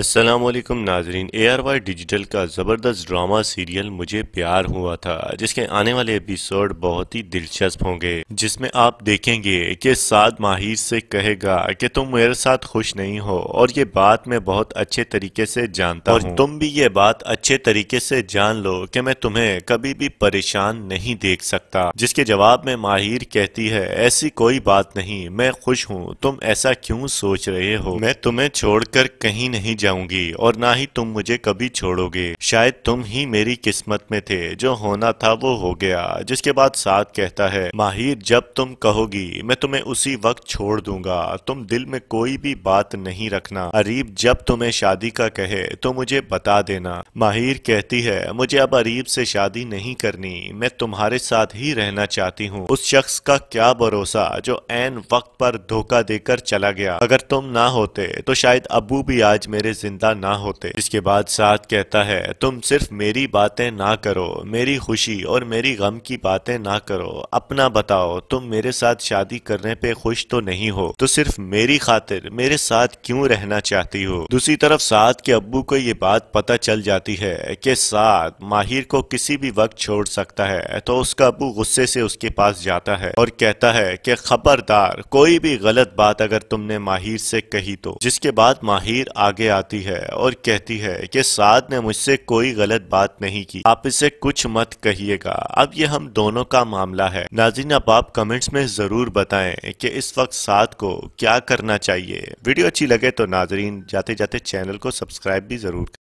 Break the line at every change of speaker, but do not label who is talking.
असलम नाजरीन A R Y digital का ज़बरदस्त ड्रामा सीरियल मुझे प्यार हुआ था जिसके आने वाले एपिसोड बहुत ही दिलचस्प होंगे जिसमें आप देखेंगे कि साद माहिर से कहेगा कि तुम मेरे साथ खुश नहीं हो और ये बात मैं बहुत अच्छे तरीके से जानता और तुम भी ये बात अच्छे तरीके से जान लो कि मैं तुम्हें कभी भी परेशान नहीं देख सकता जिसके जवाब में माहिर कहती है ऐसी कोई बात नहीं मैं खुश हूँ तुम ऐसा क्यों सोच रहे हो मैं तुम्हें कर कहीं नहीं जाऊंगी और ना ही तुम मुझे कभी छोड़ोगे शायद तुम ही मेरी किस्मत में थे जो होना था वो हो गया जिसके बाद साथ कहता है माहिर जब तुम कहोगी मैं तुम्हें उसी वक्त छोड़ दूंगा तुम दिल में कोई भी बात नहीं रखना अरीब जब तुम्हें शादी का कहे तो मुझे बता देना माहिर कहती है मुझे अब अरीब से शादी नहीं करनी मैं तुम्हारे साथ ही रहना चाहती हूँ उस शख्स का क्या भरोसा जो एन वक्त पर धोखा देकर चला गया अगर तुम ना होते तो शायद अबू भी आज मेरे तुम्हारे जिंदा ना होते इसके बाद साथ कहता है तुम सिर्फ मेरी बातें ना करो मेरी खुशी और मेरी गम की बातें ना करो अपना बताओ तुम मेरे साथ शादी करने पे खुश तो नहीं हो तो सिर्फ मेरी खातिर मेरे साथ क्यों रहना चाहती हो दूसरी तरफ साथ के अब्बू को ये बात पता चल जाती है कि साथ माहिर को किसी भी वक्त छोड़ सकता है तो उसका अबू गुस्से से उसके पास जाता है और कहता है कि खबरदार कोई भी गलत बात अगर तुमने माहिर से कही तो जिसके बाद माहिर आगे आ आती है और कहती है कि साद ने मुझसे कोई गलत बात नहीं की आप इसे कुछ मत कहिएगा अब ये हम दोनों का मामला है नाजिन अब आप कमेंट्स में ज़रूर बताएं कि इस वक्त साद को क्या करना चाहिए वीडियो अच्छी लगे तो नाजरीन जाते जाते चैनल को सब्सक्राइब भी ज़रूर